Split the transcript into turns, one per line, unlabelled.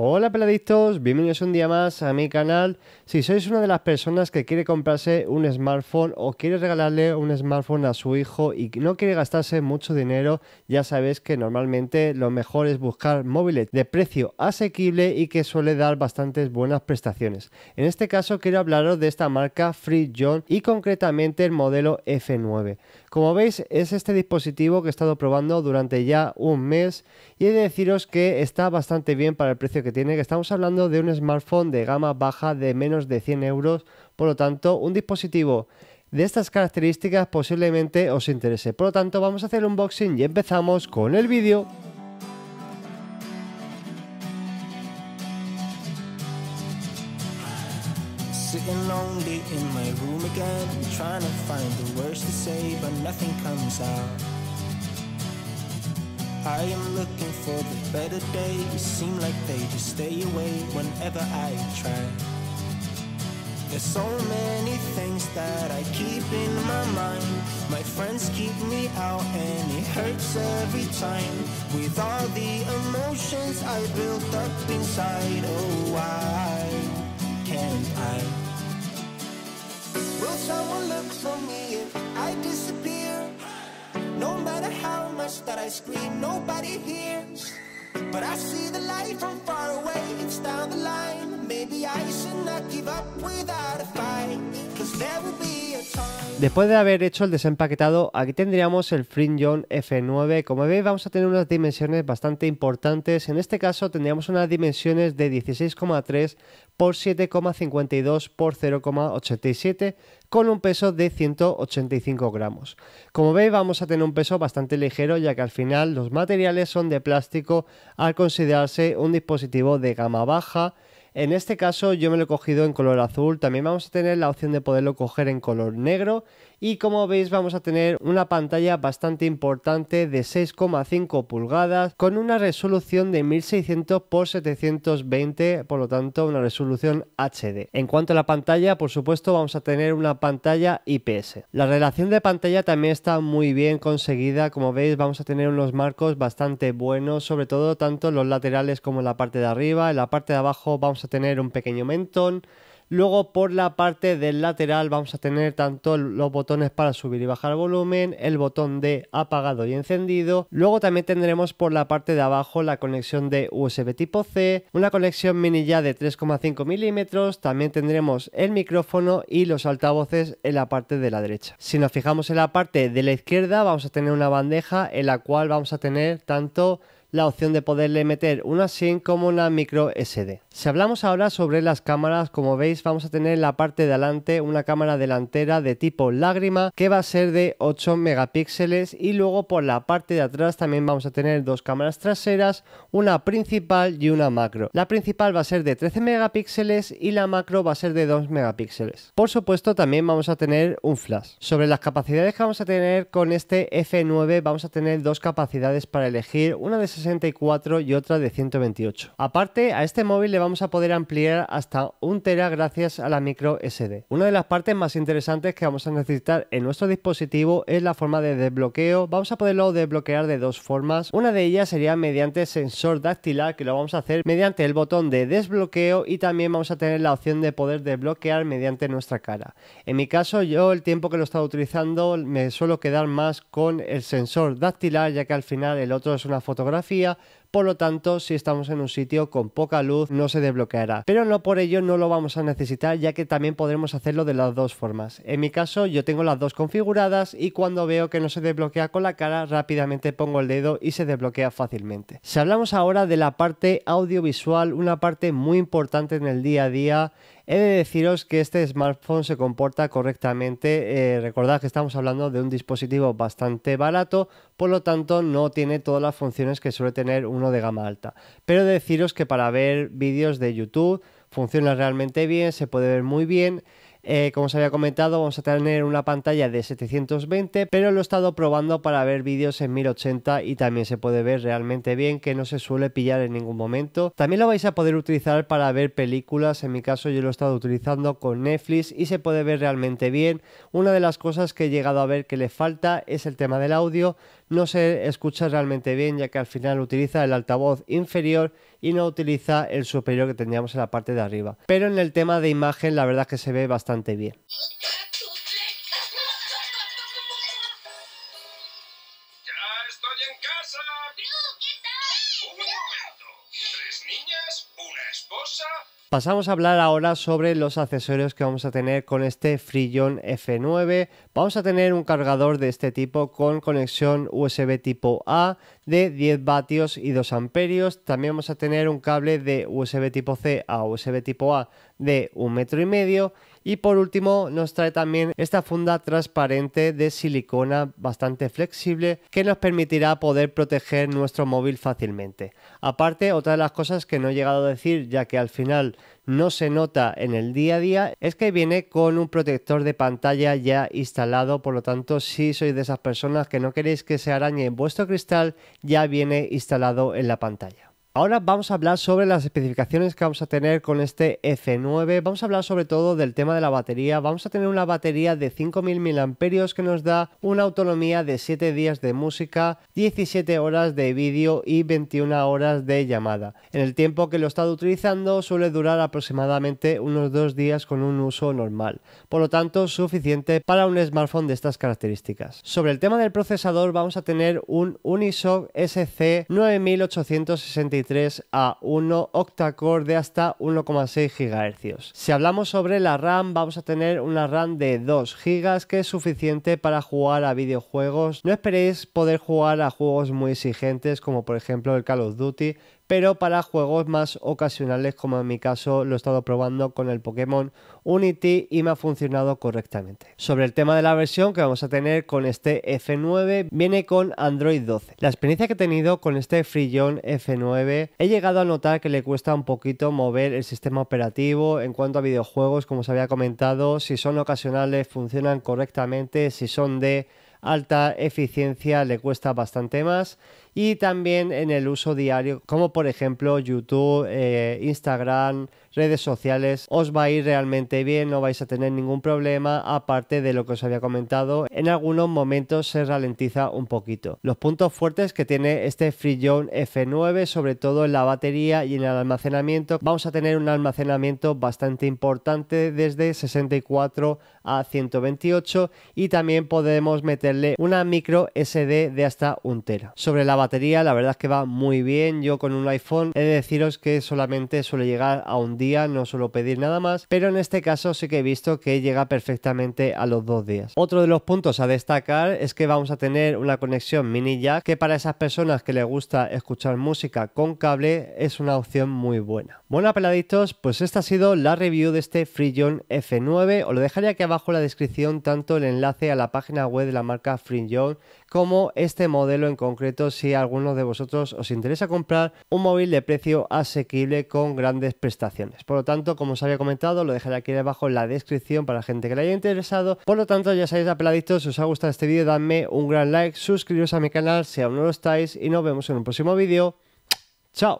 Hola peladitos, bienvenidos un día más a mi canal. Si sois una de las personas que quiere comprarse un smartphone o quiere regalarle un smartphone a su hijo y no quiere gastarse mucho dinero, ya sabéis que normalmente lo mejor es buscar móviles de precio asequible y que suele dar bastantes buenas prestaciones. En este caso quiero hablaros de esta marca Free John y concretamente el modelo F9. Como veis es este dispositivo que he estado probando durante ya un mes y he de deciros que está bastante bien para el precio que tiene, que estamos hablando de un smartphone de gama baja de menos de 100 euros, por lo tanto un dispositivo de estas características posiblemente os interese. Por lo tanto vamos a hacer un unboxing y empezamos con el vídeo. Sitting lonely in my room again, trying to find the words to say, but nothing comes out. I am looking for the better days, seem like they just stay away whenever I try. There's so many things that I keep in my mind. My friends keep me out and it hurts every time. With all the emotions I built up inside, oh, why? and I. Will someone look for me if I disappear? No matter how much that I scream, nobody hears. But I see the light from far away, it's down the line. Maybe I should not give up without a fight. Cause there will be Después de haber hecho el desempaquetado, aquí tendríamos el Fringion F9. Como veis, vamos a tener unas dimensiones bastante importantes. En este caso, tendríamos unas dimensiones de 16,3 x 7,52 x 0,87 con un peso de 185 gramos. Como veis, vamos a tener un peso bastante ligero, ya que al final los materiales son de plástico al considerarse un dispositivo de gama baja en este caso yo me lo he cogido en color azul. También vamos a tener la opción de poderlo coger en color negro y como veis vamos a tener una pantalla bastante importante de 6,5 pulgadas con una resolución de 1600 x 720 por lo tanto una resolución HD. En cuanto a la pantalla por supuesto vamos a tener una pantalla IPS. La relación de pantalla también está muy bien conseguida como veis vamos a tener unos marcos bastante buenos sobre todo tanto en los laterales como en la parte de arriba. En la parte de abajo vamos a tener un pequeño mentón Luego por la parte del lateral vamos a tener tanto los botones para subir y bajar volumen, el botón de apagado y encendido. Luego también tendremos por la parte de abajo la conexión de USB tipo C, una conexión mini ya de 3,5 milímetros. También tendremos el micrófono y los altavoces en la parte de la derecha. Si nos fijamos en la parte de la izquierda vamos a tener una bandeja en la cual vamos a tener tanto la opción de poderle meter una SIM como una micro SD. Si hablamos ahora sobre las cámaras, como veis vamos a tener en la parte de adelante una cámara delantera de tipo lágrima que va a ser de 8 megapíxeles y luego por la parte de atrás también vamos a tener dos cámaras traseras, una principal y una macro. La principal va a ser de 13 megapíxeles y la macro va a ser de 2 megapíxeles. Por supuesto también vamos a tener un flash. Sobre las capacidades que vamos a tener con este F9 vamos a tener dos capacidades para elegir, una de y otra de 128. Aparte, a este móvil le vamos a poder ampliar hasta un tera gracias a la micro SD. Una de las partes más interesantes que vamos a necesitar en nuestro dispositivo es la forma de desbloqueo. Vamos a poderlo desbloquear de dos formas. Una de ellas sería mediante sensor dactilar, que lo vamos a hacer mediante el botón de desbloqueo y también vamos a tener la opción de poder desbloquear mediante nuestra cara. En mi caso, yo el tiempo que lo estaba utilizando me suelo quedar más con el sensor dactilar, ya que al final el otro es una fotografía por lo tanto si estamos en un sitio con poca luz no se desbloqueará. Pero no por ello no lo vamos a necesitar ya que también podremos hacerlo de las dos formas. En mi caso yo tengo las dos configuradas y cuando veo que no se desbloquea con la cara rápidamente pongo el dedo y se desbloquea fácilmente. Si hablamos ahora de la parte audiovisual, una parte muy importante en el día a día He de deciros que este smartphone se comporta correctamente. Eh, recordad que estamos hablando de un dispositivo bastante barato, por lo tanto no tiene todas las funciones que suele tener uno de gama alta. Pero he de deciros que para ver vídeos de YouTube funciona realmente bien, se puede ver muy bien. Eh, como os había comentado, vamos a tener una pantalla de 720, pero lo he estado probando para ver vídeos en 1080 y también se puede ver realmente bien que no se suele pillar en ningún momento. También lo vais a poder utilizar para ver películas, en mi caso yo lo he estado utilizando con Netflix y se puede ver realmente bien. Una de las cosas que he llegado a ver que le falta es el tema del audio, no se escucha realmente bien ya que al final utiliza el altavoz inferior y no utiliza el superior que teníamos en la parte de arriba. Pero en el tema de imagen la verdad es que se ve bastante bien. Pasamos a hablar ahora sobre los accesorios que vamos a tener con este frillón F9. Vamos a tener un cargador de este tipo con conexión USB tipo A de 10 vatios y 2 amperios. También vamos a tener un cable de USB tipo C a USB tipo A de un metro y medio y por último nos trae también esta funda transparente de silicona bastante flexible que nos permitirá poder proteger nuestro móvil fácilmente. Aparte, otra de las cosas que no he llegado a decir ya que al final no se nota en el día a día es que viene con un protector de pantalla ya instalado, por lo tanto si sois de esas personas que no queréis que se arañe vuestro cristal ya viene instalado en la pantalla. Ahora vamos a hablar sobre las especificaciones que vamos a tener con este F9. Vamos a hablar sobre todo del tema de la batería. Vamos a tener una batería de 5000 mAh que nos da una autonomía de 7 días de música, 17 horas de vídeo y 21 horas de llamada. En el tiempo que lo he estado utilizando suele durar aproximadamente unos 2 días con un uso normal. Por lo tanto, suficiente para un smartphone de estas características. Sobre el tema del procesador vamos a tener un Unisoc SC 9863 3 a 1 octa de hasta 1,6 GHz. Si hablamos sobre la RAM, vamos a tener una RAM de 2 GB que es suficiente para jugar a videojuegos. No esperéis poder jugar a juegos muy exigentes como por ejemplo el Call of Duty, pero para juegos más ocasionales como en mi caso lo he estado probando con el Pokémon Unity y me ha funcionado correctamente. Sobre el tema de la versión que vamos a tener con este F9 viene con Android 12. La experiencia que he tenido con este Frillon F9 he llegado a notar que le cuesta un poquito mover el sistema operativo en cuanto a videojuegos como os había comentado si son ocasionales funcionan correctamente si son de alta eficiencia le cuesta bastante más y también en el uso diario como por ejemplo YouTube, eh, Instagram, redes sociales, os va a ir realmente bien, no vais a tener ningún problema, aparte de lo que os había comentado, en algunos momentos se ralentiza un poquito. Los puntos fuertes que tiene este Freezone F9, sobre todo en la batería y en el almacenamiento, vamos a tener un almacenamiento bastante importante desde 64 a 128 y también podemos meterle una micro SD de hasta un tera. Sobre la batería, la verdad es que va muy bien, yo con un iPhone he de deciros que solamente suele llegar a un día no suelo pedir nada más, pero en este caso sí que he visto que llega perfectamente a los dos días. Otro de los puntos a destacar es que vamos a tener una conexión mini jack que para esas personas que les gusta escuchar música con cable es una opción muy buena. Bueno, peladitos, pues esta ha sido la review de este Freejon F9. Os lo dejaré aquí abajo en la descripción tanto el enlace a la página web de la marca Freejon como este modelo en concreto si alguno de vosotros os interesa comprar un móvil de precio asequible con grandes prestaciones. Por lo tanto, como os había comentado, lo dejaré aquí abajo en la descripción para la gente que le haya interesado. Por lo tanto, ya sabéis, apeladitos, si os ha gustado este vídeo, dadme un gran like, suscribiros a mi canal si aún no lo estáis y nos vemos en un próximo vídeo. ¡Chao!